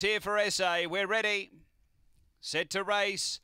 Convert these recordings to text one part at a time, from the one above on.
Here for SA, we're ready. Set to race.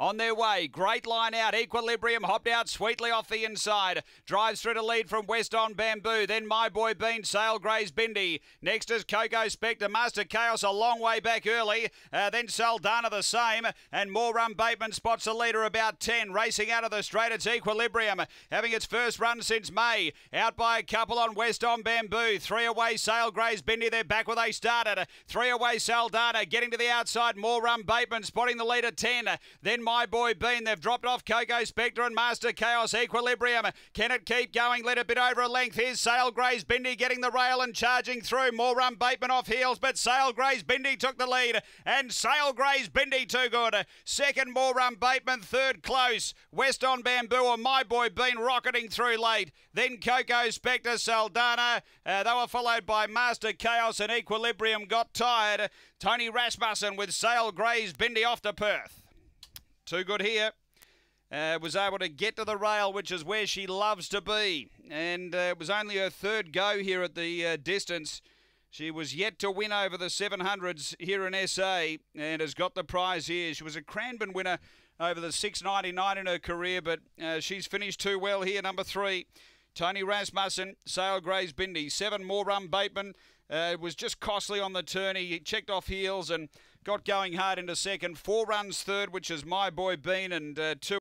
On their way, great line out. Equilibrium hopped out sweetly off the inside. Drives through to lead from West on Bamboo. Then My Boy Bean, Sail Grey's Bindi. Next is Coco Spectre, Master Chaos a long way back early. Uh, then Saldana the same. And more run Bateman spots the leader about 10. Racing out of the straight, it's Equilibrium. Having its first run since May. Out by a couple on West on Bamboo. Three away, Sail Grey's Bindi. They're back where they started. Three away, Saldana. Getting to the outside, more run Bateman spotting the leader 10. Then my Boy Bean. They've dropped off Coco Spectre and Master Chaos Equilibrium. Can it keep going? Let it bit over a length. Here's Sail Grey's Bindi getting the rail and charging through. More run Bateman off heels, but Sail Grey's Bindi took the lead. And Sail Grays Bindi too good. Second, more run Bateman. Third, close. West on Bamboo or My Boy Bean rocketing through late. Then Coco Spectre, Saldana. Uh, they were followed by Master Chaos and Equilibrium got tired. Tony Rasmussen with Sail Grey's Bindi off to Perth. Too good here. Uh, was able to get to the rail, which is where she loves to be. And uh, it was only her third go here at the uh, distance. She was yet to win over the 700s here in SA and has got the prize here. She was a Cranbourne winner over the 699 in her career, but uh, she's finished too well here, number three. Tony Rasmussen, Sale Grays Bindi, seven more run Bateman. Uh, was just costly on the turn. He checked off heels and Got going hard into second. Four runs third, which is my boy Bean, and uh, two.